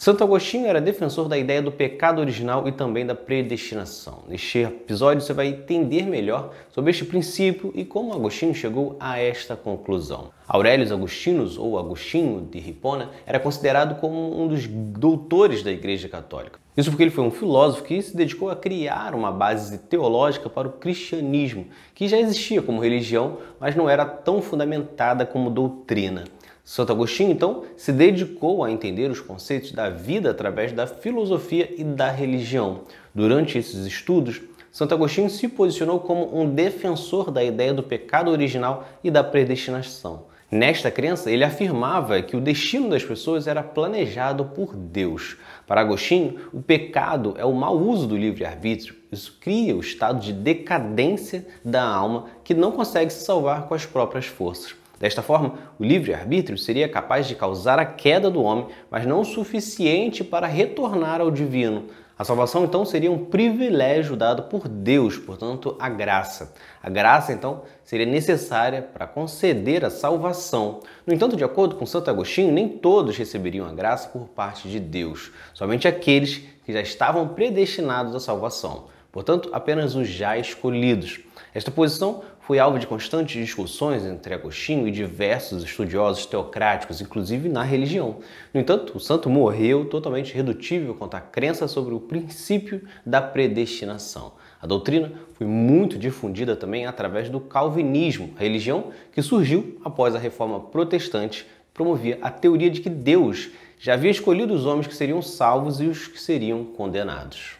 Santo Agostinho era defensor da ideia do pecado original e também da predestinação. Neste episódio você vai entender melhor sobre este princípio e como Agostinho chegou a esta conclusão. Aurelius Agostinos, ou Agostinho de Hipona, era considerado como um dos doutores da Igreja Católica. Isso porque ele foi um filósofo que se dedicou a criar uma base teológica para o cristianismo, que já existia como religião, mas não era tão fundamentada como doutrina. Santo Agostinho, então, se dedicou a entender os conceitos da vida através da filosofia e da religião. Durante esses estudos, Santo Agostinho se posicionou como um defensor da ideia do pecado original e da predestinação. Nesta crença, ele afirmava que o destino das pessoas era planejado por Deus. Para Agostinho, o pecado é o mau uso do livre-arbítrio. Isso cria o estado de decadência da alma que não consegue se salvar com as próprias forças. Desta forma, o livre-arbítrio seria capaz de causar a queda do homem, mas não o suficiente para retornar ao divino. A salvação, então, seria um privilégio dado por Deus, portanto, a graça. A graça, então, seria necessária para conceder a salvação. No entanto, de acordo com Santo Agostinho, nem todos receberiam a graça por parte de Deus, somente aqueles que já estavam predestinados à salvação. Portanto, apenas os já escolhidos. Esta posição foi alvo de constantes discussões entre Agostinho e diversos estudiosos teocráticos, inclusive na religião. No entanto, o santo morreu totalmente redutível quanto à crença sobre o princípio da predestinação. A doutrina foi muito difundida também através do calvinismo, religião que surgiu após a reforma protestante, promovia a teoria de que Deus já havia escolhido os homens que seriam salvos e os que seriam condenados.